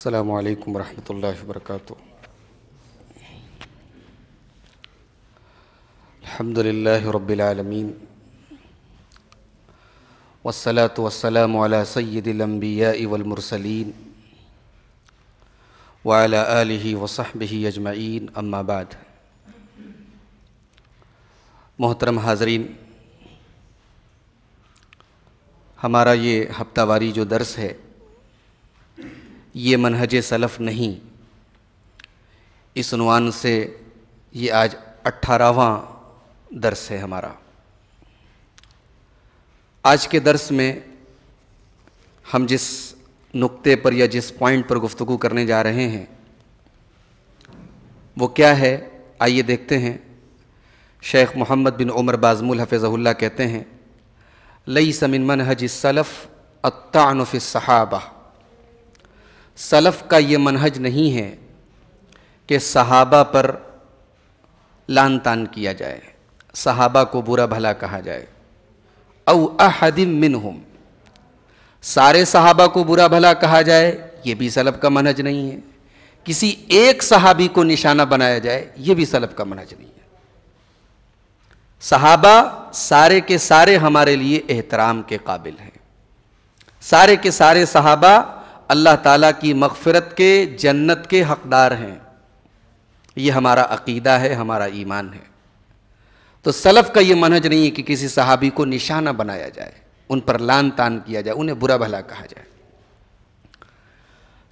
السلام عليكم ورحمة الله وبركاته الحمد لله رب العالمين والصلاة والسلام على سيد الأنبياء والمرسلين وعلى آله وصحبه أجمعين أما بعد मोहतरम हाजरीन हमारा ये हफ्तावारी जो दर्स है ये मनहज सलफ़ नहीं इस उनवान से ये आज अट्ठारहवा दर्स है हमारा आज के दर्स में हम जिस नुक्ते पर या जिस पॉइंट पर गुफ्तु करने जा रहे हैं वो क्या है आइए देखते हैं शेख मोहम्मद बिन उमर बाज़मुल हफ़्ज़ल्ला कहते हैं लई समिन मनहज सलफ़ अतानफ़ सहाबा सलफ़ का ये मनहज नहीं है कि सहाबा पर लान तान किया जाए सहाबा को बुरा भला कहा जाए औ अहदिम हम सारे सहाबा को बुरा भला कहा जाए ये भी सलफ़ का मनहज नहीं है किसी एक सहाबी को निशाना बनाया जाए ये भी सलफ़ का मनहज नहीं है सहाबा सारे के सारे हमारे लिए एहतराम के काबिल हैं सारे के सारे सहाबा अल्लाह ताला की मगफ़रत के जन्नत के हकदार हैं ये हमारा अकीदा है हमारा ईमान है तो सलफ़ का ये मनहज नहीं है कि किसी सहाबी को निशाना बनाया जाए उन पर लान तान किया जाए उन्हें बुरा भला कहा जाए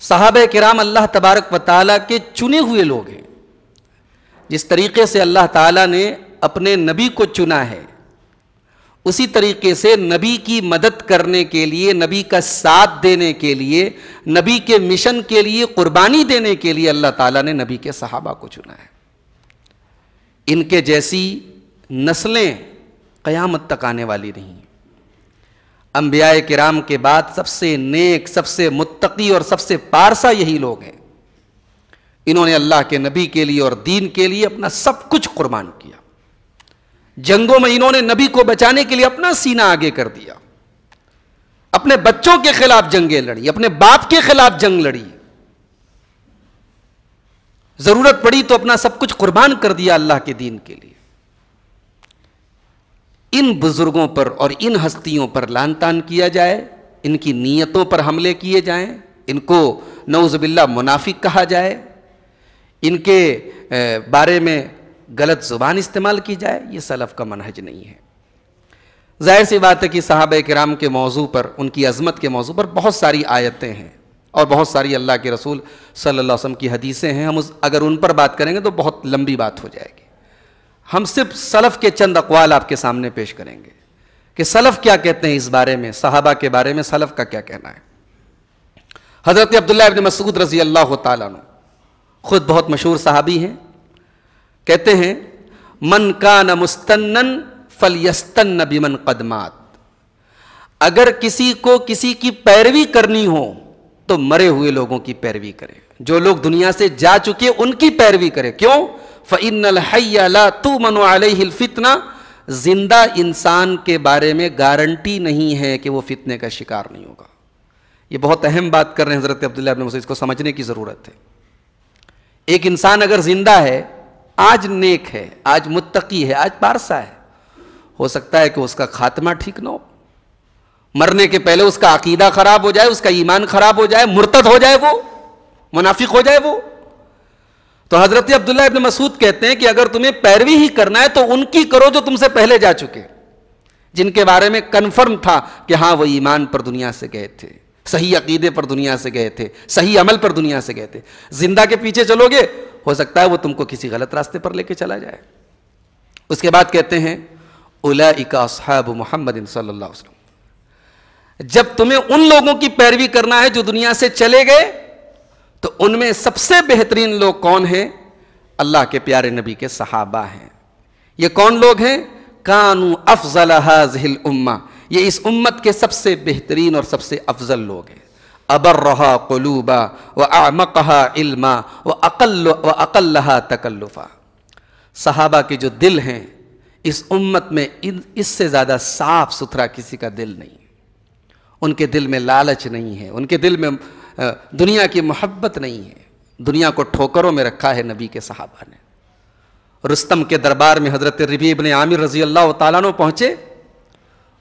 साहब कराम अल्लाह तबारक व ताली के चुने हुए लोग हैं जिस तरीके से अल्लाह ताली ने अपने नबी को चुना है उसी तरीके से नबी की मदद करने के लिए नबी का साथ देने के लिए नबी के मिशन के लिए कुर्बानी देने के लिए अल्लाह ताला ने नबी के सहाबा को चुना है इनके जैसी नस्लें क़यामत तक आने वाली नहीं अम्बिया राम के बाद सबसे नेक सबसे मुत्तकी और सबसे पारसा यही लोग हैं इन्होंने अल्लाह के नबी के लिए और दीन के लिए अपना सब कुछ कुर्बान किया जंगों में इन्होंने नबी को बचाने के लिए अपना सीना आगे कर दिया अपने बच्चों के खिलाफ जंगे लड़ी अपने बाप के खिलाफ जंग लड़ी जरूरत पड़ी तो अपना सब कुछ कुर्बान कर दिया अल्लाह के दीन के लिए इन बुजुर्गों पर और इन हस्तियों पर लान तान किया जाए इनकी नीयतों पर हमले किए जाएं इनको नौजबिल्ला मुनाफिक कहा जाए इनके बारे में गलत ज़ुबान इस्तेमाल की जाए ये सलफ़ का मनहज नहीं है ज़ाहिर सी बात है कि साहब कराम के मौजू पर उनकी अजमत के मौजू पर बहुत सारी आयतें हैं और बहुत सारी अल्लाह के रसूल सल्लल्लाहु अलैहि वसल्लम की हदीसें हैं हम उस अगर उन पर बात करेंगे तो बहुत लंबी बात हो जाएगी हम सिर्फ सलफ़ के चंद अकवाल आपके सामने पेश करेंगे कि सलफ़ क्या कहते हैं इस बारे में साहबा के बारे में सलफ़ का क्या कहना है हज़रत अब्दुल्ला इबन मसूद रज़ी अल्लाह तुम खुद बहुत मशहूर साहबी हैं कहते हैं मन का न मुस्तन्न फलयस्तन बिमन कदमात अगर किसी को किसी की पैरवी करनी हो तो मरे हुए लोगों की पैरवी करे जो लोग दुनिया से जा चुके उनकी पैरवी करे क्यों फ़िनला तू मनो फितना जिंदा इंसान के बारे में गारंटी नहीं है कि वो फितने का शिकार नहीं होगा ये बहुत अहम बात कर रहे हैं हजरत अब्दुल्ला इसको समझने की ज़रूरत है एक इंसान अगर जिंदा है आज नेक है आज मुत्तकी है आज पारसा है हो सकता है कि उसका खात्मा ठीक ना हो मरने के पहले उसका अकीदा खराब हो जाए उसका ईमान खराब हो जाए मुर्तद हो जाए वो मुनाफिक हो जाए वो तो हजरत अब्दुल्ला इबन मसूद कहते हैं कि अगर तुम्हें पैरवी ही करना है तो उनकी करो जो तुमसे पहले जा चुके जिनके बारे में कन्फर्म था कि हाँ वो ईमान पर दुनिया से गए थे सही अकीदे पर दुनिया से गए थे सही अमल पर दुनिया से गए थे जिंदा के पीछे चलोगे हो सकता है वो तुमको किसी गलत रास्ते पर लेके चला जाए उसके बाद कहते हैं उला इकाब मोहम्मद सल्ला जब तुम्हें उन लोगों की पैरवी करना है जो दुनिया से चले गए तो उनमें सबसे बेहतरीन लोग कौन हैं अल्लाह के प्यारे नबी के सहाबा हैं ये कौन लोग हैं कानू अफजल हाजिल उम्मा ये इस उम्मत के सबसे बेहतरीन और सबसे अफजल लोग हैं अबर्रहा कलूबा व आमकहा इल्मा व अकल व अकल्लहा तकल्लुफा सहाबा के जो दिल हैं इस उम्मत में इससे ज़्यादा साफ सुथरा किसी का दिल नहीं उनके दिल में लालच नहीं है उनके दिल में दुनिया की मोहब्बत नहीं है दुनिया को ठोकरों में रखा है नबी के सहाबा ने रुस्तम के दरबार में हज़रत रबी ने आमिर रजी अल्लाह तु पहुँचे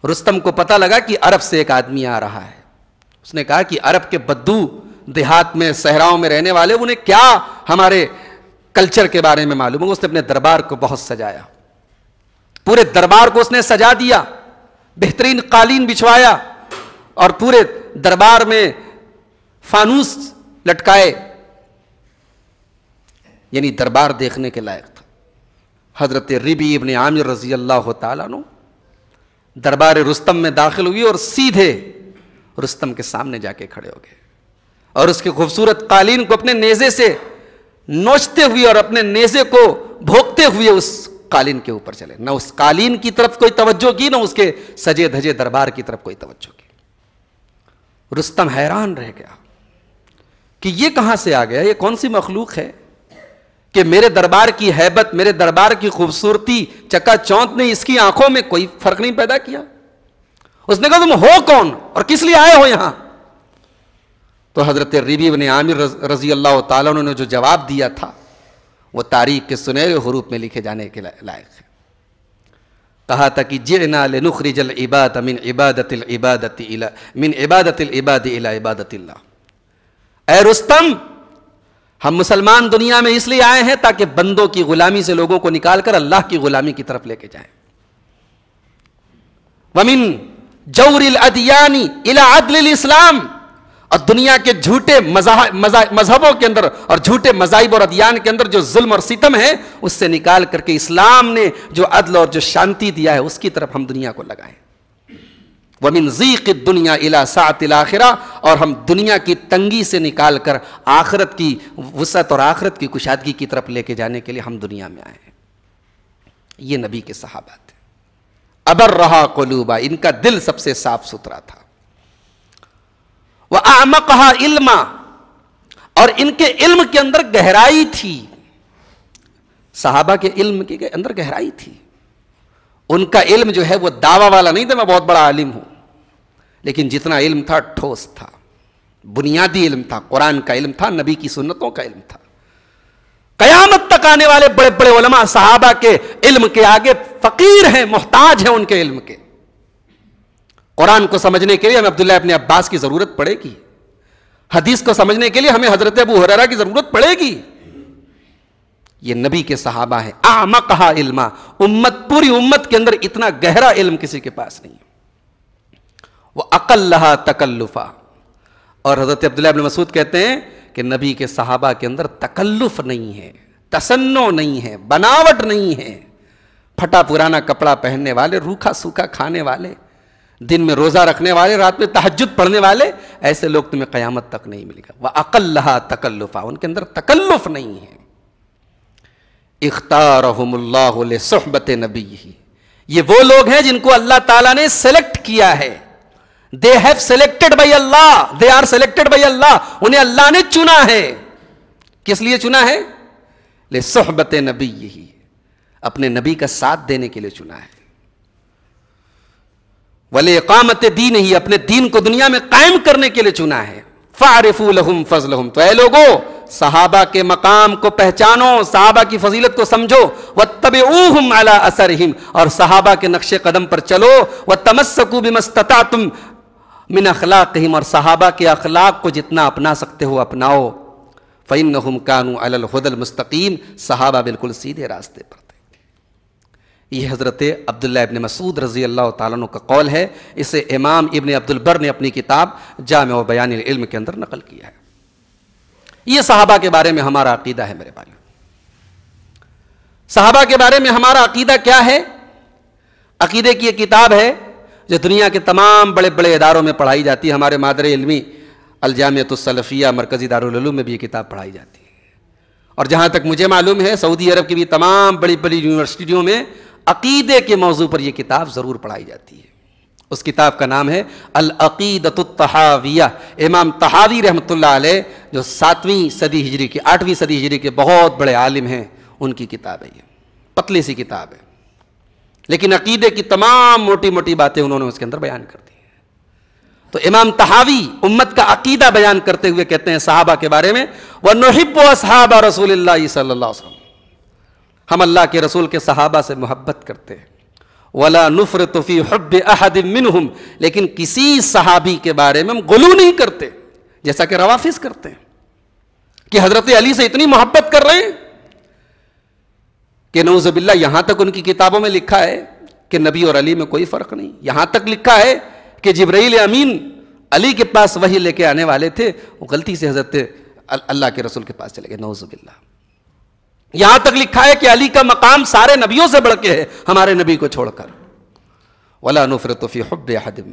रुस्तम को पता लगा कि अरब से एक आदमी आ रहा है उसने कहा कि अरब के बद्दू देहात में सहराओं में रहने वाले उन्हें क्या हमारे कल्चर के बारे में मालूम है उसने अपने दरबार को बहुत सजाया पूरे दरबार को उसने सजा दिया बेहतरीन कालीन बिछवाया और पूरे दरबार में फानूस लटकाए यानी दरबार देखने के लायक था हजरत रिबी इबन आमिर रजी अल्लाह तु दरबार रुस्तम में दाखिल हुई और सीधे रुस्तम के सामने जाके खड़े हो गए और उसके खूबसूरत कालीन को अपने नेजे से नोचते हुए और अपने नेजे को भोगते हुए उस कालीन के ऊपर चले ना उस कालीन की तरफ कोई तवज्जो की ना उसके सजे धजे दरबार की तरफ कोई तवज्जो की रुस्तम हैरान रह गया कि ये कहां से आ गया ये कौन सी मखलूक है कि मेरे दरबार की हैबत मेरे दरबार की खूबसूरती चक्का चौंत ने इसकी आंखों में कोई फर्क नहीं पैदा किया उसने कहा तुम हो कौन और किस लिए आए हो यहां तो हजरत रिबीब ने आमिर रजी अल्लाह तला ने जो जवाब दिया था वो तारीख के सुनहरे हरूप में लिखे जाने के लायक है कहा था कि जे नुखरी जल इबाद मिन इबादत इबादत मिन इबादत इबाद इला इबादत ए रुस्तम हम मुसलमान दुनिया में इसलिए आए हैं ताकि बंदों की गुलामी से लोगों को निकालकर अल्लाह की गुलामी की तरफ लेके जाए वमिन जौरिल अदियानी इला अदल इस्लाम और दुनिया के झूठे मजहबों के अंदर और झूठे मजाहिब और अदियान के अंदर जो जुल्म और सितम है उससे निकाल करके इस्लाम ने जो अदल और जो शांति दिया है उसकी तरफ हम दुनिया को लगाएं वमिन जीक दुनिया इला सात आखिरा और हम दुनिया की तंगी से निकाल कर आखरत की वसत और आखरत की कुशादगी की तरफ लेके जाने के लिए हम दुनिया में आए हैं ये नबी के सहाबा अबर रहा कोलूबा इनका दिल सबसे साफ सुथरा था वह आमकहा इल्मा और इनके इल्म के अंदर गहराई थी साहबा के इल्म के अंदर गहराई थी उनका इल्म जो है वो दावा वाला नहीं था मैं बहुत बड़ा आलिम हूं लेकिन जितना इल्म था ठोस था बुनियादी इल्म था कुरान का इल्म था नबी की सुन्नतों का इल्म था कयामत तक आने वाले बड़े बड़े उलमा साहबा के इल्म के आगे फकीर हैं मोहताज हैं उनके इल्म के कुरान को समझने के लिए हमें अब्दुल्ला अपने अब्बास की जरूरत पड़ेगी हदीस को समझने के लिए हमें हजरत अबू हरारा की जरूरत पड़ेगी ये नबी के सहाबा है आमा कहा इल्मा उम्मत पूरी उम्मत के अंदर इतना गहरा इल्म किसी के पास नहीं वो वह तकल्लुफा और हजरत अब्दुल्ला मसूद कहते हैं कि नबी के सहाबा के अंदर तकल्लुफ नहीं है तसन्नो नहीं है बनावट नहीं है फटा पुराना कपड़ा पहनने वाले रूखा सूखा खाने वाले दिन में रोज़ा रखने वाले रात में तहजद पढ़ने वाले ऐसे लोग तुम्हें क़यामत तक नहीं मिलेगा वह अकल्ला तकल्लुफ़ा उनके अंदर तकल्लुफ़ नहीं है इख्तारहमुल्लाहबत नबी ये वो लोग हैं जिनको अल्लाह ताला ने सेलेक्ट किया है they have selected by Allah they are selected by Allah उन्हें अल्लाह ने चुना है किस लिए चुना है ले सोहबत नबी यही अपने नबी का साथ देने के लिए चुना है वले इकामत दीन ही अपने दीन को दुनिया में कायम करने के लिए चुना है फारिफू लहुम फजलहुम तो ए लोगो साहबा के मकाम को पहचानो साहबा की फजीलत को समझो व तब ऊहम अला असर और साहबा के नक्शे कदम पर चलो व तमस्सकू बिमस्तता तुम मिन अखलाक कहीं और सहाबा के अखलाक को जितना अपना सकते हो अपनाओ फ़ैन नहुम कानू अलहदल मुस्तकीम सहाबा बिल्कुल सीधे रास्ते पर थे ये हज़रत अब्दुल्ला इबन मसूद रज़ी अल्लाह तु का कौल है इसे इमाम इबन अब्दुलबर ने अपनी किताब जाम बयान इल्म के अंदर नकल किया है ये सहाबा के बारे में हमारा अकीदा है मेरे भाई साहबा के बारे में हमारा अकीदा क्या है अकीदे की एक किताब है जो दुनिया के तमाम बड़े बड़े इदारों में पढ़ाई जाती है हमारे मादर इलमी अलजामतलफ़िया मरकज़ी दारुलूम में भी ये किताब पढ़ाई जाती है और जहाँ तक मुझे मालूम है सऊदी अरब की भी तमाम बड़ी बड़ी यूनिवर्सिटियों में अकीदे के मौजू पर यह किताब ज़रूर पढ़ाई जाती है उस किताब का नाम है तहाविया इमाम तहावी रहमत जो सातवीं सदी हिजरी के आठवीं सदी हिजरी के बहुत बड़े आलिम हैं उनकी किताब है ये पतली सी किताब है लेकिन अकीदे की तमाम मोटी मोटी बातें उन्होंने उसके अंदर बयान कर दी तो इमाम तहावी उम्मत का अकीदा बयान करते हुए कहते हैं साहबा के बारे में वह नोहिब साहबा रसूल सल्लाम हम अल्लाह के रसूल के सहाबा से मोहब्बत करते हैं वला नुफर तुफ़ी हब अहद मिनहुम लेकिन किसी सहाबी के बारे में हम गलू नहीं करते जैसा कि रवाफिस करते हैं कि हज़रत अली से इतनी मोहब्बत कर रहे हैं कि नौजबिल्ला यहाँ तक उनकी किताबों में लिखा है कि नबी और अली में कोई फ़र्क नहीं यहां तक लिखा है कि जिब्रैल अमीन अली के पास वही लेके आने वाले थे वो गलती से हजरत अल्लाह के रसूल के पास चले गए नौजबिल्ला यहां तक लिखा है कि अली का मकाम सारे नबियों से बढ़ के है हमारे नबी को छोड़कर वला नफरतफ़ी हब हदम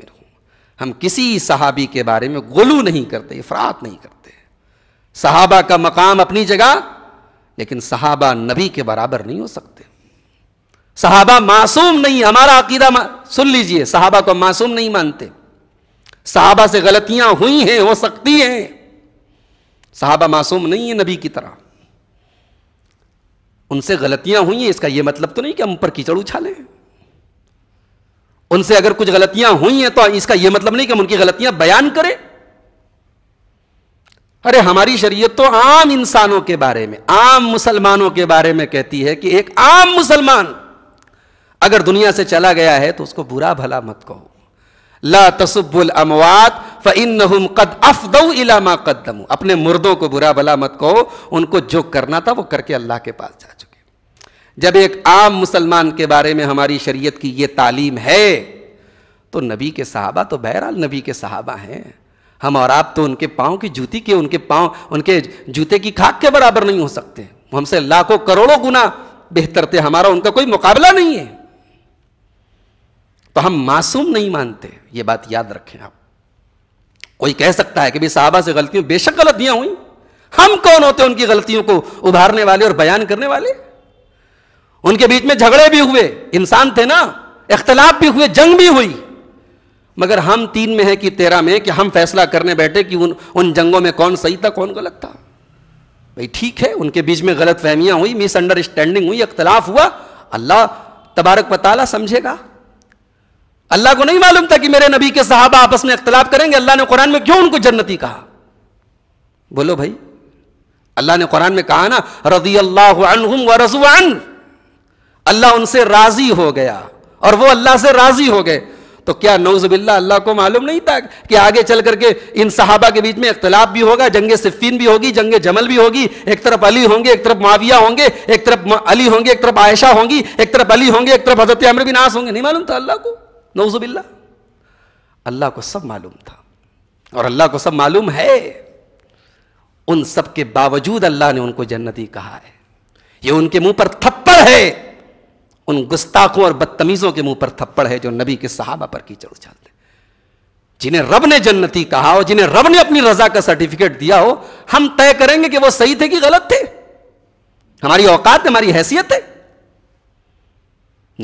हम किसी सहाबी के बारे में गुलू नहीं करते इफरात नहीं करते सहाबा का मकाम अपनी जगह लेकिन सहाबा नबी के बराबर नहीं हो सकते सहाबा मासूम नहीं हमारा अकीदा सुन लीजिए सहाबा को मासूम नहीं मानते सहाबा से गलतियां हुई हैं हो सकती हैं सहाबा मासूम नहीं है नबी की तरह उनसे गलतियां हुई हैं इसका यह मतलब तो नहीं कि हम पर कीचड़ उछालें उनसे अगर कुछ गलतियां हुई हैं तो इसका यह मतलब नहीं कि हम उनकी गलतियां बयान करें अरे हमारी शरीयत तो आम इंसानों के बारे में आम मुसलमानों के बारे में कहती है कि एक आम मुसलमान अगर दुनिया से चला गया है तो उसको बुरा भला मत कहो ला तसुबुल अमवात फ़िन कद अफदऊ इलामा कदम अपने मुर्दों को बुरा भला मत कहो उनको जो करना था वो करके अल्लाह के पास जा चुके जब एक आम मुसलमान के बारे में हमारी शरीयत की ये तालीम है तो नबी के साहबा तो बहरहाल नबी के साहबा हैं हम और आप तो उनके पाँव की जूती के उनके पाँव उनके जूते की खाक के बराबर नहीं हो सकते हमसे लाखों करोड़ों गुना बेहतर थे हमारा उनका कोई मुकाबला नहीं है तो हम मासूम नहीं मानते ये बात याद रखें आप कोई कह सकता है कि भाई साहबा से गलतियों बेशक गलतियां हुई हम कौन होते उनकी गलतियों को उभारने वाले और बयान करने वाले उनके बीच में झगड़े भी हुए इंसान थे ना इख्तलाफ भी हुए जंग भी हुई मगर हम तीन में है कि तेरह में कि हम फैसला करने बैठे कि उन उन जंगों में कौन सही था कौन गलत था भाई ठीक है उनके बीच में गलत फहमियाँ हुई मिसअंडरस्टैंडिंग हुई अख्तलाफ हुआ अल्लाह तबारक पताला समझेगा अल्लाह को नहीं मालूम था कि मेरे नबी के साहबा आपस में अख्तलाफ करेंगे अल्लाह ने कुरान में क्यों उनको जन्नती कहा बोलो भाई अल्लाह ने कुरान में कहा ना रजी अल्लाह व रजुआन अल्लाह उनसे राजी हो गया और वो अल्लाह से राजी हो गए तो क्या नौजबिल्ला अल्लाह को मालूम नहीं था कि आगे चल करके इन सहाबा के बीच में इख्तलाफ भी होगा जंग सिफिन भी होगी जंग जमल भी होगी एक तरफ अली होंगे एक तरफ माविया होंगे एक तरफ अली होंगे एक तरफ आयशा होंगी एक तरफ अली होंगे एक तरफ हजरत अमर भी नाश होंगे नहीं मालूम था अल्लाह को नौजबिल्ला अल्लाह को सब मालूम था और अल्लाह को सब मालूम है उन सब के बावजूद अल्लाह ने उनको जन्नती कहा है ये उनके मुंह पर थप्पड़ है उन गुस्ताखों और बदतमीज़ों के मुंह पर थप्पड़ है जो नबी के सहाबा पर कीचड़ उछालते जिन्हें रब ने जन्नती कहा हो जिन्हें रब ने अपनी रजा का सर्टिफिकेट दिया हो हम तय करेंगे कि वो सही थे कि गलत थे हमारी औकात हमारी हैसियत है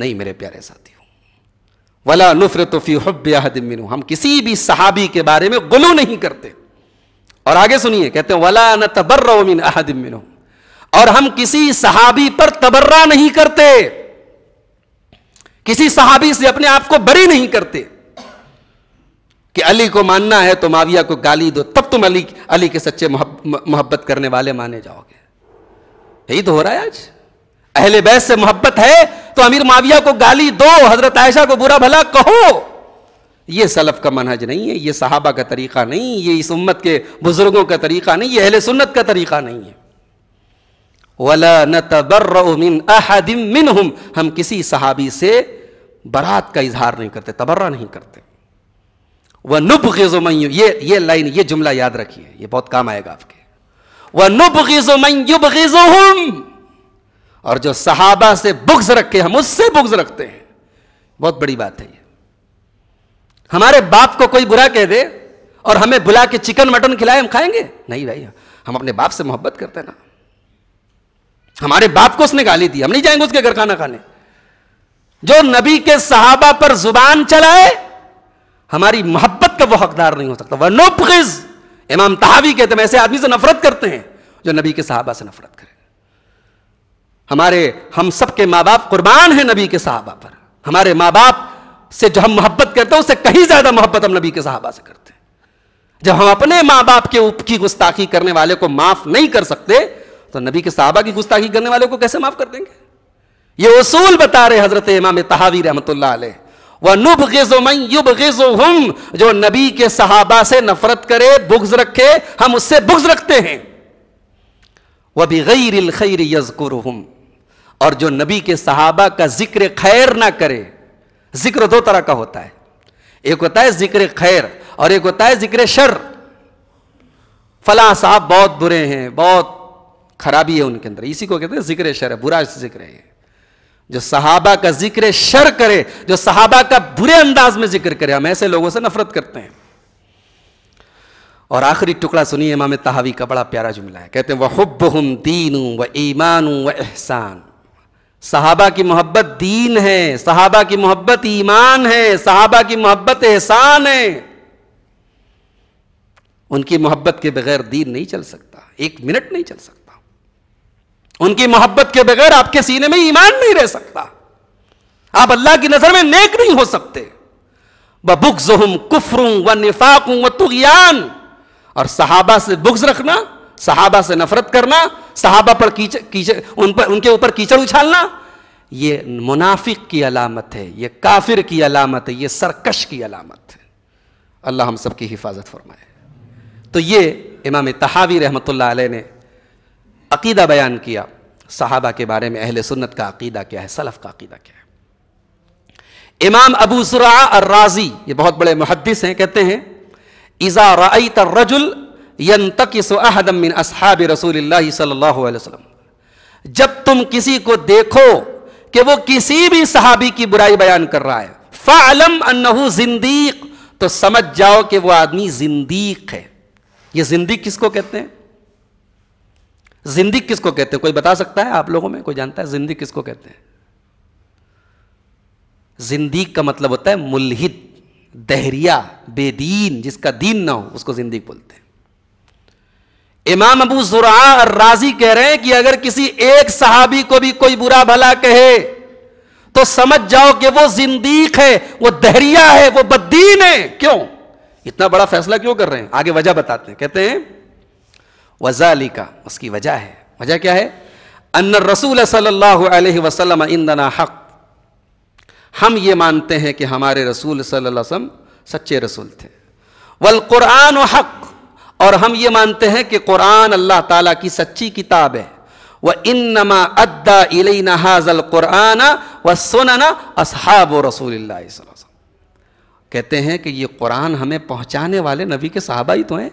नहीं मेरे प्यारे साथियों वला नुफर तोफ़ी हब्बिन हम किसी भी सहाबी के बारे में गुलू नहीं करते और आगे सुनिए कहते हैं वला न तबर्रमिन अहदमिन और हम किसी सहाबी पर तबर्रा नहीं करते किसी सहाबी से अपने आप को बरी नहीं करते कि अली को मानना है तो माविया को गाली दो तब तुम अली अली के सच्चे मोहब्बत करने वाले माने जाओगे यही तो हो रहा है आज अहले बैस से मोहब्बत है तो अमीर माविया को गाली दो हजरत आयशा को बुरा भला कहो ये सलफ का मनहज नहीं है ये सहाबा का तरीका नहीं ये इस उम्मत के बुजुर्गों का तरीका नहीं ये अहले सुन्नत का तरीका नहीं है वला न तबर्र मिन अहदिम मिनहुम हम किसी सहाबी से बरात का इजहार नहीं करते तबर्रा नहीं करते वह नुब गिजुमयू ये ये लाइन ये जुमला याद रखिए ये बहुत काम आएगा आपके वह नुब गिजुमयुब हम और जो सहाबा से बुग्ज रखे हम उससे बुग्ज रखते हैं बहुत बड़ी बात है ये हमारे बाप को कोई बुरा कह दे और हमें बुला के चिकन मटन खिलाए हम खाएंगे नहीं भाई हम अपने बाप से मोहब्बत करते ना हमारे बाप को उसने गाली दी हम नहीं जाएंगे उसके घर खाना खाने जो नबी के सहाबा पर जुबान चलाए हमारी मोहब्बत का वो हकदार नहीं हो सकता वह इमाम तहावी कहते हैं ऐसे आदमी से नफरत करते हैं जो नबी के सहाबा से नफरत करे हमारे हम सब के माँ बाप कुर्बान है नबी के सहाबा पर हमारे माँ बाप से जो हम मोहब्बत करते हैं उससे कहीं ज्यादा मोहब्बत हम नबी के सहाबा से करते हैं जब हम अपने माँ बाप के उप की गुस्ताखी करने वाले को माफ नहीं कर सकते तो नबी के सहाबा की गुस्ताखी करने वाले को कैसे माफ कर देंगे ये उसूल बता रहे हजरत इमाम तहावी रहमत वह मई युभ युब हम जो नबी के सहाबा से नफरत करे बुग्ज रखे हम उससे बुग्ज रखते हैं वह भी गैर खैर हम और जो नबी के सहाबा का जिक्र खैर ना करे जिक्र दो तरह का होता है एक होता है जिक्र खैर और एक होता है जिक्र शर फला साहब बहुत बुरे हैं बहुत खराबी है उनके अंदर इसी को कहते हैं जिक्र शर है बुरा जिक्र है जो सहाबा का जिक्र शर करे जो सहाबा का बुरे अंदाज में जिक्र करे हम ऐसे लोगों से नफरत करते हैं और आखिरी टुकड़ा सुनिए इमाम तहावी का बड़ा प्यारा जुमला है कहते हैं वह हुब हम दीनू व ईमानू व एहसान सहाबा की मोहब्बत दीन है सहाबा की मोहब्बत ईमान है सहाबा की मोहब्बत एहसान है उनकी मोहब्बत के बगैर दीन नहीं चल सकता एक मिनट नहीं चल सकता उनकी मोहब्बत के बगैर आपके सीने में ईमान नहीं रह सकता आप अल्लाह की नजर में नेक नहीं हो सकते बुक्जुम कुफरू व निफाकू व तुगयान और सहाबा से बुग्ज रखना सहाबा से नफरत करना सहाबा पर कीच, कीच, उन पर उनके ऊपर कीचड़ उछालना ये मुनाफिक की अलामत है ये काफिर की अलामत है ये सरकश की अलामत है अल्लाह हम सब की हिफाजत फरमाए तो ये इमाम तहावी रहमत ने अकीदा बयान किया सहाबा के बारे में अहले सुन्नत का अकीदा क्या है सलफ़ का अकीदा क्या है इमाम अबू सुरा जरा राजी ये बहुत बड़े मुहदस हैं कहते हैं इज़ा रई तरजुल यन असहाब रसूल सल्लाम जब तुम किसी को देखो कि वो किसी भी सहाबी की बुराई बयान कर रहा है फलम अन्नहू जिंदीक तो समझ जाओ कि वो आदमी जिंदीक है ये जिंदगी किसको कहते हैं जिंदगी किसको कहते हैं कोई बता सकता है आप लोगों में कोई जानता है जिंदगी किसको कहते हैं जिंदगी का मतलब होता है मुलहित दहरिया बेदीन जिसका दीन ना हो उसको जिंदगी बोलते हैं इमाम अबू जुरा और राजी कह रहे हैं कि अगर किसी एक सहाबी को भी कोई बुरा भला कहे तो समझ जाओ कि वो जिंदीक है वो दहरिया है वो बद्दीन है क्यों इतना बड़ा फैसला क्यों कर रहे हैं आगे वजह बताते हैं कहते हैं वजाली का उसकी वजह है वजह क्या है अन रसूल सल्लल्लाहु अलैहि वसल्लम इंदना हक हम ये मानते हैं कि हमारे रसूल सल्लल्लाहु अलैहि वसल्लम सच्चे रसूल थे वल कुरान हक और हम ये मानते हैं कि कुरान अल्लाह ताला की सच्ची किताब है व इनमा अद्दा इलैना हाजल कुरान व सुनना असहाब रसूल कहते हैं कि ये कुरान हमें पहुंचाने वाले नबी के साहबा ही तो हैं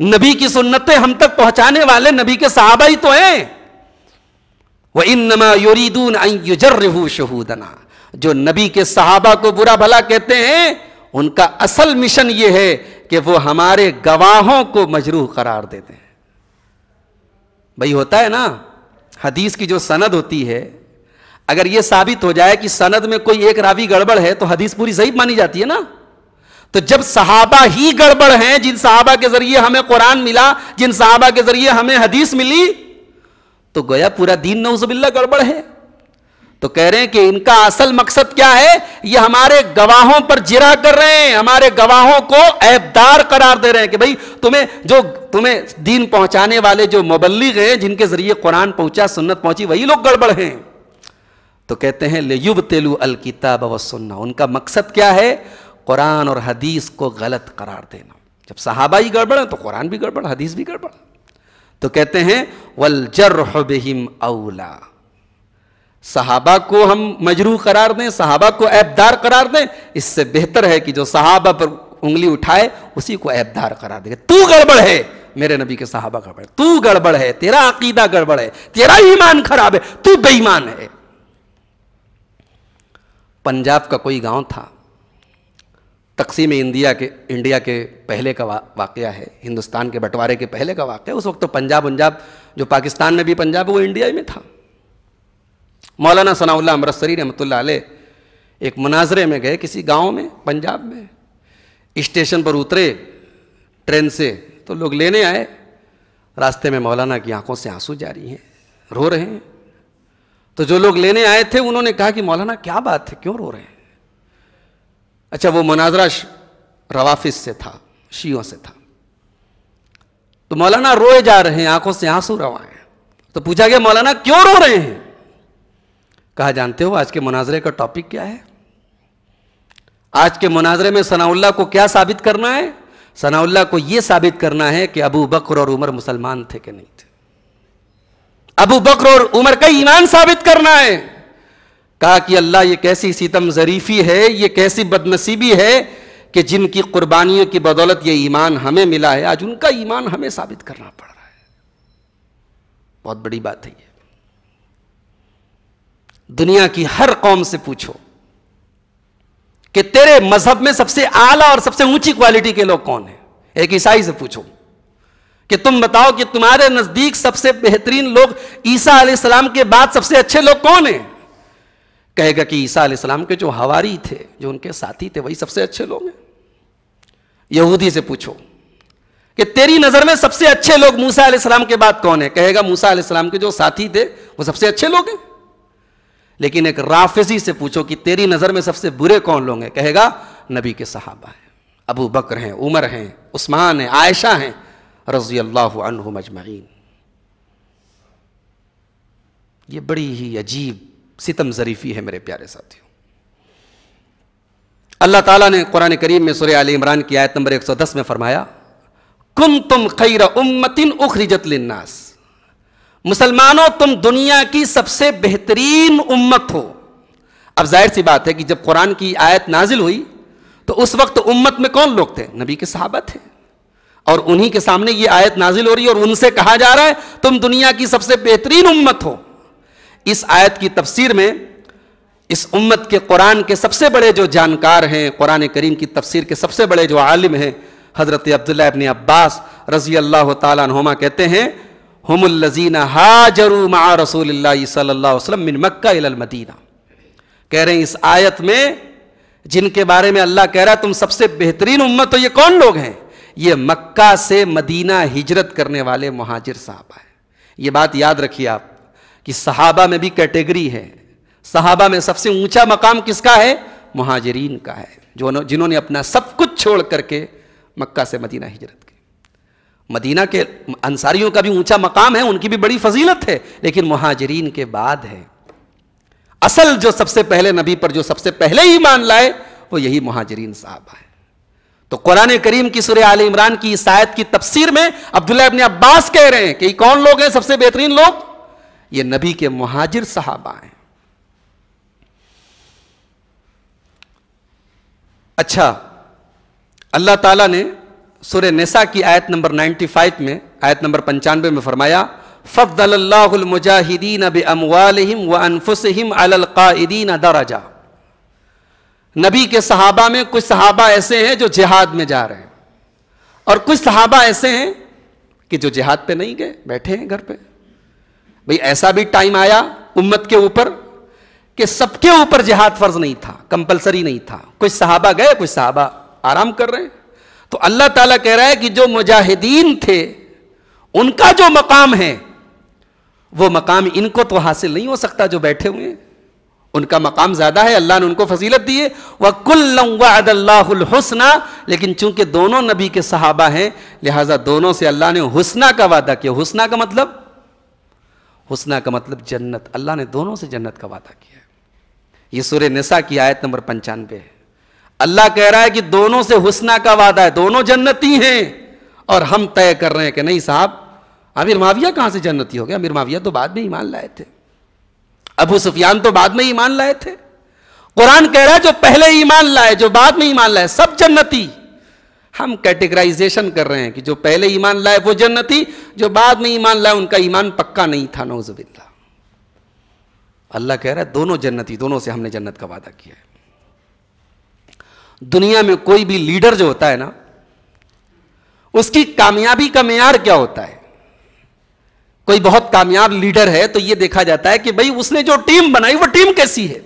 नबी की सुन्नतें हम तक पहुंचाने वाले नबी के साहबा ही तो हैं वह इन नमा योरीदून युजर्रहू शहूदना जो नबी के साहबा को बुरा भला कहते हैं उनका असल मिशन यह है कि वो हमारे गवाहों को मजरूह करार देते हैं भाई होता है ना हदीस की जो सनद होती है अगर ये साबित हो जाए कि सनद में कोई एक रावी गड़बड़ है तो हदीस पूरी सही मानी जाती है ना तो जब सहाबा ही गड़बड़ हैं जिन सहाबा के जरिए हमें कुरान मिला जिन सहाबा के जरिए हमें हदीस मिली तो गया पूरा दीन नौजबिल्ला गड़बड़ है तो कह रहे हैं कि इनका असल मकसद क्या है ये हमारे गवाहों पर जिरा कर रहे हैं हमारे गवाहों को ऐबदार करार दे रहे हैं कि भाई तुम्हें जो तुम्हें दीन पहुंचाने वाले जो मुबलिक हैं जिनके जरिए कुरान पहुंचा सुन्नत पहुंची वही लोग गड़बड़ हैं तो कहते हैं ले युब तेलू अल किताब व सुन्ना उनका मकसद क्या है कुरान और हदीस को गलत करार देना जब सहाबा ही गड़बड़ा तो कुरान भी गड़बड़ा हदीस भी गड़बड़ा तो कहते हैं वल जरहिम अवला सहाबा को हम मजरू करार दें सहाबा को ऐबदार करार दें इससे बेहतर है कि जो सहाबा पर उंगली उठाए उसी को ऐबदार करार दे तू गड़बड़ है मेरे नबी के सहाबा गड़बड़ तू गड़बड़ है तेरा अकीदा गड़बड़ है तेरा ईमान खराब है तू बेईमान है पंजाब का कोई गांव था तकसीम इंडिया के इंडिया के पहले का वा, वाक़ है हिंदुस्तान के बंटवारे के पहले का वाक़ उस वक्त तो पंजाब उंजाब जो पाकिस्तान में भी पंजाब वो इंडिया ही में था मौलाना सनाउल्ला अमृतसरी रहमत एक मुनाजरे में गए किसी गांव में पंजाब में स्टेशन पर उतरे ट्रेन से तो लोग लेने आए रास्ते में मौलाना की आंखों से आंसू जारी हैं रो रहे हैं तो जो लोग लेने आए थे उन्होंने कहा कि मौलाना क्या बात है क्यों रो रहे हैं अच्छा वो मनाजरा रवाफिस से था शियों से था तो मौलाना रोए जा रहे हैं आंखों से आंसू रवाए तो पूछा गया मौलाना क्यों रो रहे हैं कहा जानते हो आज के मुनाजरे का टॉपिक क्या है आज के मुनाजरे में सनाउल्ला को क्या साबित करना है सनाउल्ला को यह साबित करना है कि अबू बकर और उमर मुसलमान थे कि नहीं थे अबू बकर और उमर का ईमान साबित करना है कहा कि अल्लाह ये कैसी सीतम ज़रीफ़ी है ये कैसी बदनसीबी है कि जिनकी कुर्बानियों की बदौलत ये ईमान हमें मिला है आज उनका ईमान हमें साबित करना पड़ रहा है बहुत बड़ी बात है ये दुनिया की हर कौम से पूछो कि तेरे मजहब में सबसे आला और सबसे ऊंची क्वालिटी के लोग कौन है एक ईसाई से पूछो कि तुम बताओ कि तुम्हारे नजदीक सबसे बेहतरीन लोग ईसा सलाम के बाद सबसे अच्छे लोग कौन हैं कहेगा कि ईसा सलाम के जो हवारी थे जो उनके साथी थे वही सबसे अच्छे लोग हैं यहूदी से पूछो कि तेरी नज़र में सबसे अच्छे लोग मूसा सलाम के बाद कौन है कहेगा मूसा सलाम के जो साथी थे वो सबसे अच्छे लोग हैं लेकिन एक राफिजी से पूछो कि तेरी नज़र में सबसे बुरे कौन लोग हैं कहेगा नबी के सहाबा हैं अबू बकर हैं उमर हैं उस्मान हैं आयशा हैं रजी अल्लाह मजमैन ये बड़ी ही अजीब सितम ज़रीफ़ी है मेरे प्यारे साथियों अल्लाह ताला ने कुरान करीम में सुर आल इमरान की आयत नंबर 110 में फरमाया कुम तुम खैर उम्मतिन उखरिजत लिन्नास मुसलमानों तुम दुनिया की सबसे बेहतरीन उम्मत हो अब जाहिर सी बात है कि जब कुरान की आयत नाजिल हुई तो उस वक्त उम्मत में कौन लोग थे नबी के साहबा थे और उन्हीं के सामने ये आयत नाजिल हो रही है और उनसे कहा जा रहा है तुम दुनिया की सबसे बेहतरीन उम्मत हो इस आयत की तफसीर में इस उम्मत के कुरान के सबसे बड़े जो जानकार हैं कुरान करीम की तफसीर के सबसे बड़े जो आलिम हैं हज़रत अब्दुल्ला अबन अब्बास रज़ी अल्लाह तुमा कहते हैं हमलजीन हाजरू मा रसूल सल्लाम मिन मक्का मदीना कह रहे हैं इस आयत में जिनके बारे में अल्लाह कह रहा है तुम सबसे बेहतरीन उम्मत तो ये कौन लोग हैं ये मक्का से मदीना हिजरत करने वाले महाजिर साहब हैं ये बात याद रखिए आप कि सहाबा में भी कैटेगरी है सहाबा में सबसे ऊंचा मकाम किसका है महाजरीन का है जो जिन्होंने अपना सब कुछ छोड़ करके मक्का से मदीना हिजरत की मदीना के अंसारियों का भी ऊंचा मकाम है उनकी भी बड़ी फजीलत है लेकिन महाजरीन के बाद है असल जो सबसे पहले नबी पर जो सबसे पहले ही मान लाए वो यही महाजरीन साहबा है तो कुरान करीम की सुर आल इमरान की इस आयत की तफसीर में अब्दुल्ला अपने अब्बास कह रहे हैं कि कौन लोग हैं सबसे बेहतरीन लोग ये नबी के महाजिर साहबा हैं अच्छा अल्लाह ताला ने सुर नसा की आयत नंबर 95 में आयत नंबर पंचानवे में फरमाया फ़द्दल्लामुजाहिदीन अब अमवालम व अनफुसम अलकादीन दराजा नबी के सहाबा में कुछ सहाबा ऐसे हैं जो जिहाद में जा रहे हैं और कुछ सहाबा ऐसे हैं कि जो जिहाद पे नहीं गए बैठे हैं घर पे भाई ऐसा भी टाइम आया उम्मत के ऊपर कि सबके ऊपर जिहाद फर्ज नहीं था कंपलसरी नहीं था कुछ सहाबा गए कुछ सहाबा आराम कर रहे हैं तो अल्लाह ताला कह रहा है कि जो मुजाहिदीन थे उनका जो मकाम है वो मकाम इनको तो हासिल नहीं हो सकता जो बैठे हुए हैं उनका मकाम ज्यादा है अल्लाह ने उनको फजीलत दी है वह कुल्लाहुल हुसना लेकिन चूंकि दोनों नबी के सहाबा हैं लिहाजा दोनों से अल्लाह ने हुसना का वादा किया हुसना का मतलब हुसना का मतलब जन्नत अल्लाह ने दोनों से जन्नत का वादा किया है ये सूर्य निसा की आयत नंबर पंचानवे है अल्लाह कह रहा है कि दोनों से हुसना का वादा है दोनों जन्नती हैं और हम तय कर रहे हैं कि नहीं साहब अमीर माविया कहां से जन्नती हो गया अमीर माविया तो बाद में ईमान लाए थे अबू सुफियान तो बाद में ईमान लाए थे कुरान कह रहा है जो पहले ईमान लाए जो बाद में ईमान लाए सब जन्नती हम कैटेगराइजेशन कर रहे हैं कि जो पहले ईमान लाए वो जन्नती जो बाद में ईमान लाए उनका ईमान पक्का नहीं था नौजबिल्ला अल्लाह कह रहा है दोनों जन्नती दोनों से हमने जन्नत का वादा किया है दुनिया में कोई भी लीडर जो होता है ना उसकी कामयाबी का मैार क्या होता है कोई बहुत कामयाब लीडर है तो यह देखा जाता है कि भाई उसने जो टीम बनाई वो टीम कैसी है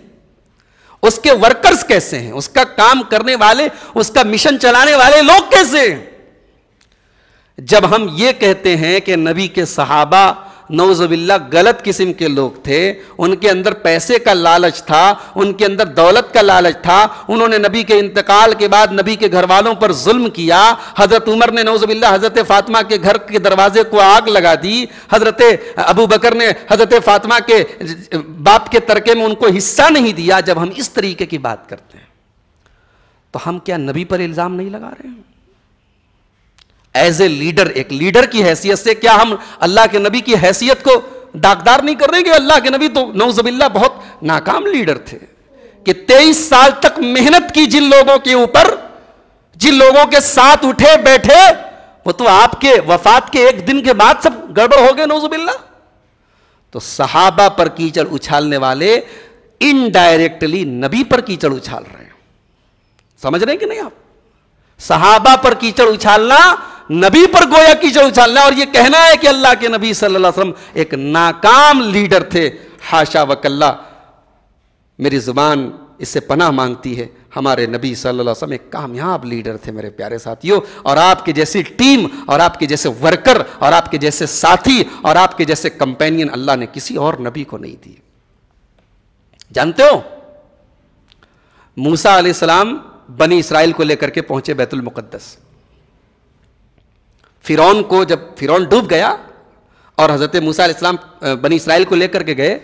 उसके वर्कर्स कैसे हैं उसका काम करने वाले उसका मिशन चलाने वाले लोग कैसे हैं जब हम ये कहते हैं कि नबी के सहाबा नौजबिल्ला गलत किस्म के लोग थे उनके अंदर पैसे का लालच था उनके अंदर दौलत का लालच था उन्होंने नबी के इंतकाल के बाद नबी के घर वालों पर जुल्म किया हज़रत उमर ने नौजबिल्ला हज़रत फ़ातिमा के घर के दरवाजे को आग लगा दी हज़रत अबू बकर ने हज़रत फ़ातिमा के बाप के तरके में उनको हिस्सा नहीं दिया जब हम इस तरीके की बात करते हैं तो हम क्या नबी पर इल्ज़ाम नहीं लगा रहे हैं एज ए लीडर एक लीडर की हैसियत से क्या हम अल्लाह के नबी की हैसियत को दागदार नहीं कर रहे कि अल्लाह के नबी तो नौजबिल्ला बहुत नाकाम लीडर थे कि तेईस साल तक मेहनत की जिन लोगों के ऊपर जिन लोगों के साथ उठे बैठे वो तो आपके वफात के एक दिन के बाद सब गड़बड़ हो गए नौजुबिल्ला तो सहाबा पर कीचड़ उछालने वाले इनडायरेक्टली नबी पर कीचड़ उछाल रहे हैं समझ रहे हैं कि नहीं आप सहाबा पर कीचड़ उछालना नबी पर गोया की जड़ उछालना और यह कहना है कि अल्लाह के नबी सल्लाम एक नाकाम लीडर थे हाशा वकल्ला मेरी जुबान इससे पनाह मांगती है हमारे नबी सल्लल्लाहु अलैहि वसल्लम एक कामयाब लीडर थे मेरे प्यारे साथियों और आपके जैसी टीम और आपके जैसे वर्कर और आपके जैसे साथी और आपके जैसे कंपेनियन अल्लाह ने किसी और नबी को नहीं दिए जानते हो मूसा सलाम बनी इसराइल को लेकर के पहुंचे बैतुल मुकद्दस फ़िरौन को जब फ़िरौन डूब गया और हज़रत मूसा इस्लाम बनी इसराइल को लेकर के गए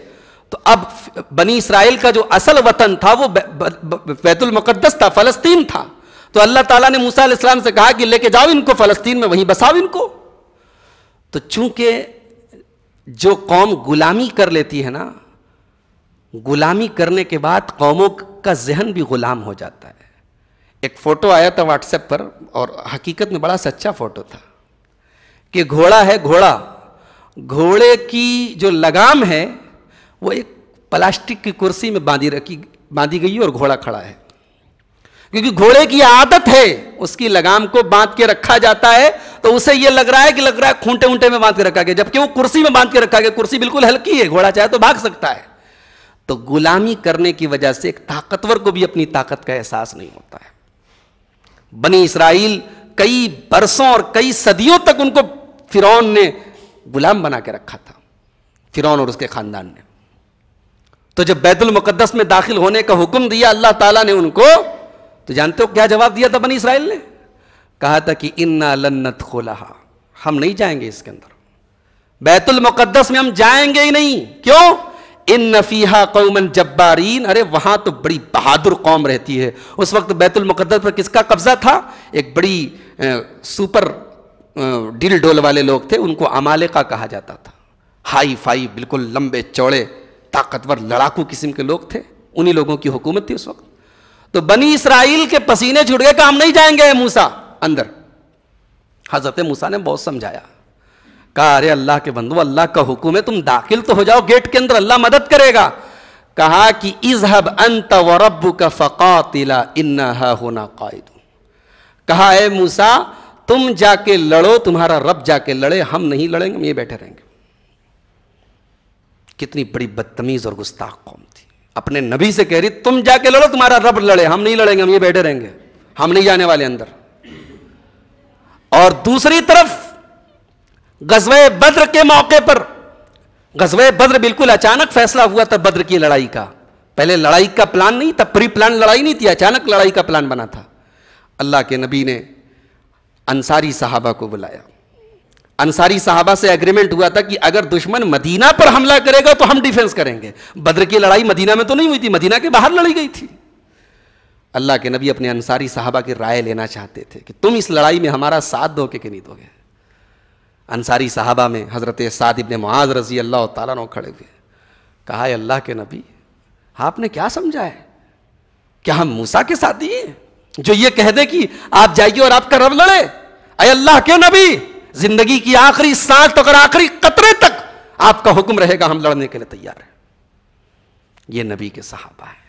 तो अब बनी इसराइल का जो असल वतन था वो बैतुलमक़दस था फ़लस्तीन था तो अल्लाह ताला ने मूसा इस्लाम से कहा कि लेके जाओ इनको फ़लस्तीन में वहीं बसाओ इनको तो चूंकि जो कौम गुलामी कर लेती है ना गुलामी करने के बाद कौमों का जहन भी गुलाम हो जाता है एक फ़ोटो आया था व्हाट्सएप पर और हकीकत में बड़ा सच्चा फ़ोटो था कि घोड़ा है घोड़ा घोड़े की जो लगाम है वो एक प्लास्टिक की कुर्सी में बांधी रखी बांधी गई और घोड़ा खड़ा है क्योंकि घोड़े की आदत है उसकी लगाम को बांध के रखा जाता है तो उसे यह लग रहा है कि लग रहा है खूंटे ऊंटे में बांध के रखा गया जबकि वो कुर्सी में बांध के रखा गया कुर्सी बिल्कुल हल्की है घोड़ा चाहे तो भाग सकता है तो गुलामी करने की वजह से एक ताकतवर को भी अपनी ताकत का एहसास नहीं होता है बनी इसराइल कई बरसों और कई सदियों तक उनको फिरौन ने गुलाम बना के रखा था फिरौन और उसके ख़ानदान ने तो जब बैतुल मुकद्दस में दाखिल होने का हुक्म दिया अल्लाह ताला ने उनको तो जानते हो क्या जवाब दिया था बनी इसराइल ने कहा था कि इन्ना लन्नत खोला हम नहीं जाएंगे इसके अंदर बैतुल मुकद्दस में हम जाएंगे ही नहीं क्यों इन नफीहा कौमन जब्बारीन अरे वहां तो बड़ी बहादुर कौम रहती है उस वक्त बैतुल मुकद्दस पर किसका कब्जा था एक बड़ी ए, सुपर डिल डोल वाले लोग थे उनको अमाले का कहा जाता था हाई फाई बिल्कुल लंबे चौड़े ताकतवर लड़ाकू किस्म के लोग थे उन्हीं लोगों की हुकूमत थी उस वक्त तो बनी इसराइल के पसीने छुट गए काम नहीं जाएंगे मूसा अंदर हजरत मूसा ने बहुत समझाया कहा अरे अल्लाह के बंधु अल्लाह का हुक्म है तुम दाखिल तो हो जाओ गेट के अंदर अल्लाह मदद करेगा कहा कि इजहब अंत व रब का फ़कातिला इन्ना होना कायद कहा है मूसा तुम जाके लड़ो तुम्हारा रब जाके लड़े हम नहीं लड़ेंगे हम ये बैठे रहेंगे कितनी बड़ी बदतमीज और गुस्ताख कौम थी अपने नबी से कह रही तुम जाके लड़ो तुम्हारा रब लड़े हम नहीं लड़ेंगे हम ये बैठे रहेंगे हम नहीं जाने वाले अंदर और दूसरी तरफ गजवे बद्र के मौके पर गजवे बद्र बिल्कुल अचानक फैसला हुआ था बद्र की लड़ाई का पहले लड़ाई का प्लान नहीं था प्री प्लान लड़ाई नहीं थी अचानक लड़ाई का प्लान बना था अल्लाह के नबी ने अंसारी साहबा को बुलाया अंसारी साहबा से एग्रीमेंट हुआ था कि अगर दुश्मन मदीना पर हमला करेगा तो हम डिफेंस करेंगे बद्र की लड़ाई मदीना में तो नहीं हुई थी मदीना के बाहर लड़ी गई थी अल्लाह के नबी अपने अंसारी साहबा की राय लेना चाहते थे कि तुम इस लड़ाई में हमारा साथ दोगे कि नहीं दोगे अंसारी साहबा में हज़रत साद इबन मुआज रजी अल्लाह तला खड़े हुए कहा अल्लाह के नबी आपने क्या समझा है क्या हम मूसा के साथ दिए जो ये कह दे कि आप जाइए और आपका रब लड़े अरे अल्लाह के नबी जिंदगी की आखिरी सांस तक और आखिरी कतरे तक आपका हुक्म रहेगा हम लड़ने के लिए तैयार हैं ये नबी के सहाबा है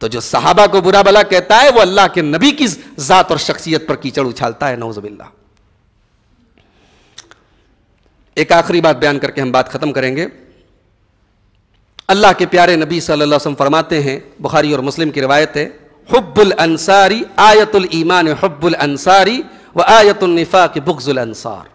तो जो सहाबा को बुरा भला कहता है वो अल्लाह के नबी की जात और शख्सियत पर कीचड़ उछालता है नौजबिल्ला एक आखिरी बात बयान करके हम बात खत्म करेंगे अल्लाह के प्यारे नबी सल्लल्लाहु अलैहि वसल्लम फरमाते हैं बुखारी और मुस्लिम की रिवायत है हब्बुल अंसारी आयतुल ईमान हब्बुल अंसारी व आयतुलनफ़ा के बुग्जुल अंसार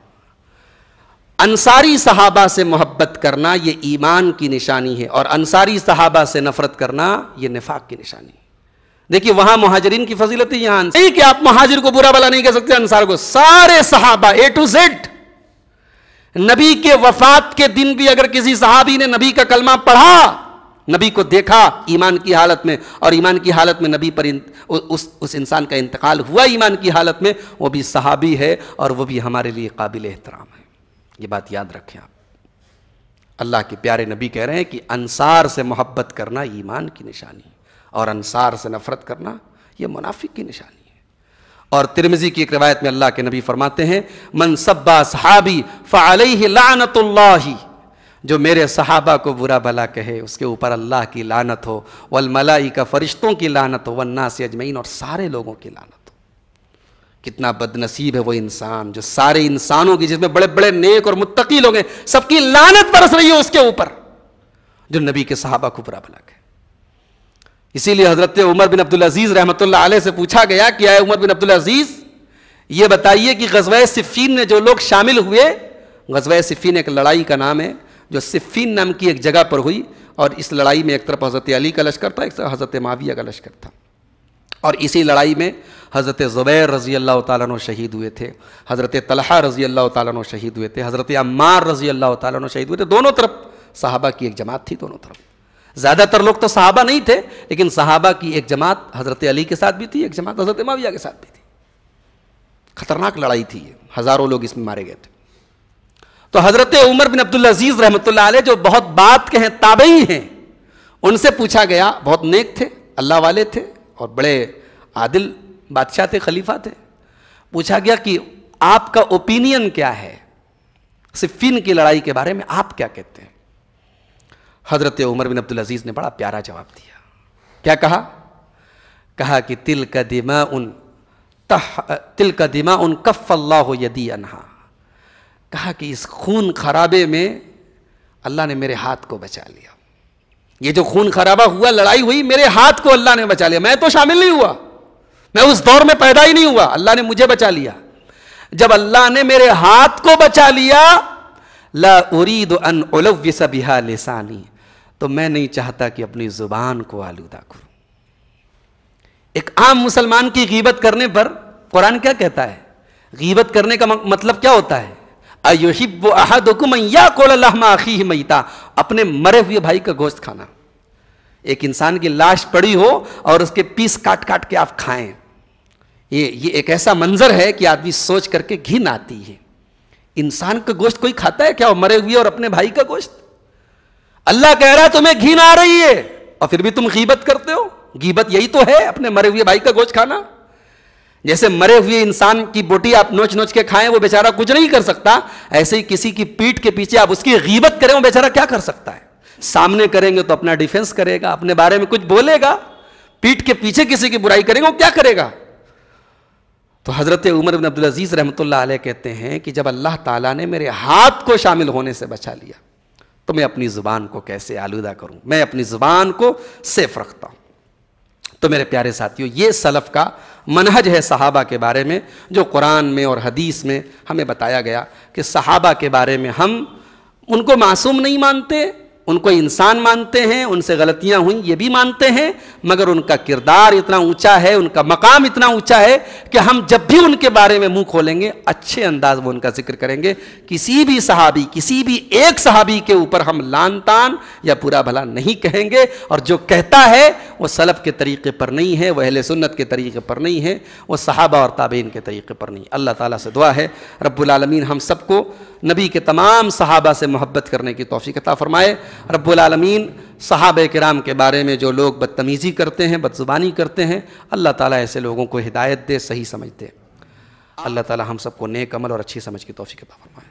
अंसारी सहाबा से मोहब्बत करना ये ईमान की निशानी है और अंसारी सहाबा से नफरत करना ये निफाक की निशानी है देखिए वहां महाजरीन की फजीलत है यहां नहीं कि आप महाजिर को बुरा भला नहीं कह सकते अंसार को सारे सहाबा ए टू जेड नबी के वफात के दिन भी अगर किसी सहाबी ने नबी का कलमा पढ़ा नबी को देखा ईमान की हालत में और ईमान की हालत में नबी पर उस उस इंसान का इंतकाल हुआ ईमान की हालत में वो भी सहाबी है और वो भी हमारे लिए काबिल एहतराम है ये बात याद रखें आप अल्लाह के प्यारे नबी कह रहे हैं कि अनसार से मोहब्बत करना ईमान की निशानी और अनसार से नफरत करना ये मुनाफिक की निशानी है और तिरमिजी की एक रिवायत में अल्लाह के नबी फरमाते हैं मन सब्बा सहाबी फ़ाल लानतुल्लाही जो मेरे सहाबा को बुरा भला कहे उसके ऊपर अल्लाह की लानत हो वल मलाई का फरिश्तों की लानत हो वन्ना से अजमैन और सारे लोगों की लानत हो कितना बदनसीब है वो इंसान जो सारे इंसानों की जिसमें बड़े बड़े नेक और मुत्तकी लोग हैं सबकी लानत बरस रही है उसके ऊपर जो नबी के सहाबा को बुरा भला कहे इसीलिए हज़रत उमर बिन अब्दुल अजीज़ रहमत आल से पूछा गया कि आए उमर बिन अब्दुल अजीज़ ये बताइए कि गजवा सिफ़ीन में जो लोग शामिल हुए गजवा सिफ़ीन एक लड़ाई का नाम है जो सिफिन नाम की एक जगह पर हुई और इस लड़ाई में एक तरफ हज़रत अली का लश्कर था एक तरफ हज़रत माविया का लश्कर था और इसी लड़ाई में हज़रत ज़ुबैर रज़ी अल्लाह तु शहीद हुए थे हज़रत तलहा रज़ी अल्लाह तु शहीद हुए थे हज़रत अम्मार रज़ी अल्लाह तु शहीद हुए थे दोनों तरफ साहबा की एक जमात थी दोनों तरफ ज़्यादातर लोग तो साहबा नहीं थे लेकिन साहबा की एक जमात हज़रत अली के साथ भी थी एक जमात हज़रत माविया के साथ भी थी खतरनाक लड़ाई थी ये हज़ारों लोग इसमें मारे गए थे तो हज़रत उमर बिन अब्दुल अजीज़ रहमत जो बहुत बात के हैं ताबई हैं उनसे पूछा गया बहुत नेक थे अल्लाह वाले थे और बड़े आदिल बादशाह थे खलीफा थे पूछा गया कि आपका ओपिनियन क्या है सिफिन की लड़ाई के बारे में आप क्या कहते हैं हज़रत उमर बिन अब्दुल अजीज़ ने बड़ा प्यारा जवाब दिया क्या कहा कहा कि तिल का दिमा उन तह तिल का दिमा उन कफ़ अल्लाह यदी अनहा कहा कि इस खून खराबे में अल्लाह ने मेरे हाथ को बचा लिया ये जो खून खराबा हुआ लड़ाई हुई मेरे हाथ को अल्लाह ने बचा लिया मैं तो शामिल नहीं हुआ मैं उस दौर में पैदा ही नहीं हुआ अल्लाह ने मुझे बचा लिया जब अल्लाह ने मेरे हाथ को बचा लिया ला उरीद अन सबिहा लेसानी तो मैं नहीं चाहता कि अपनी जुबान को आलूदा करूं एक आम मुसलमान की गीबत करने पर कुरान क्या कहता है गीबत करने का मतलब क्या होता है अयुहिब अहदुकुमैया मैता अपने मरे हुए भाई का गोश्त खाना एक इंसान की लाश पड़ी हो और उसके पीस काट काट के आप खाएं ये ये एक ऐसा मंजर है कि आदमी सोच करके घिन आती है इंसान का गोश्त कोई खाता है क्या वो मरे हुए और अपने भाई का गोश्त अल्लाह कह रहा है तुम्हें घिन आ रही है और फिर भी तुम गीबत करते हो गीबत यही तो है अपने मरे हुए भाई का गोश्त खाना जैसे मरे हुए इंसान की बोटी आप नोच नोच के खाएं वो बेचारा कुछ नहीं कर सकता ऐसे ही किसी की पीठ के पीछे आप उसकी गीबत करें वो बेचारा क्या कर सकता है सामने करेंगे तो अपना डिफेंस करेगा अपने बारे में कुछ बोलेगा पीठ के पीछे किसी की बुराई करेंगे वो क्या करेगा तो हज़रत उमर बिन अब्दुल अजीज़ रहमत कहते हैं कि जब अल्लाह ताला ने मेरे हाथ को शामिल होने से बचा लिया तो मैं अपनी ज़ुबान को कैसे आलूदा करूं मैं अपनी ज़ुबान को सेफ रखता हूं तो मेरे प्यारे साथियों ये सलफ़ का मनहज है सहाबा के बारे में जो कुरान में और हदीस में हमें बताया गया कि सहाबा के बारे में हम उनको मासूम नहीं मानते उनको इंसान मानते हैं उनसे गलतियां हुई ये भी मानते हैं मगर उनका किरदार इतना ऊंचा है उनका मकाम इतना ऊंचा है कि हम जब भी उनके बारे में मुंह खोलेंगे अच्छे अंदाज में उनका जिक्र करेंगे किसी भी सहाबी किसी भी एक सहाबी के ऊपर हम लान तान या पूरा भला नहीं कहेंगे और जो कहता है वो सलफ़ के तरीके पर नहीं है वह सुन्नत के तरीके पर नहीं है वो सहाबा और ताबेन के तरीके पर नहीं अल्लाह ताला से दुआ है रब्बुल आलमीन हम सबको नबी के तमाम सहाबा से मोहब्बत करने की तोफ़ी कता फ़रमाए रब्बुलमीन सहाब कराम के बारे में जो लोग बदतमीज़ी करते हैं बदजुबानी करते हैं अल्लाह ताला ऐसे लोगों को हिदायत दे सही समझ दे अल्लाह ताला हम सबको नेक अमल और अच्छी समझ की तोफ़ी के पाफरमाए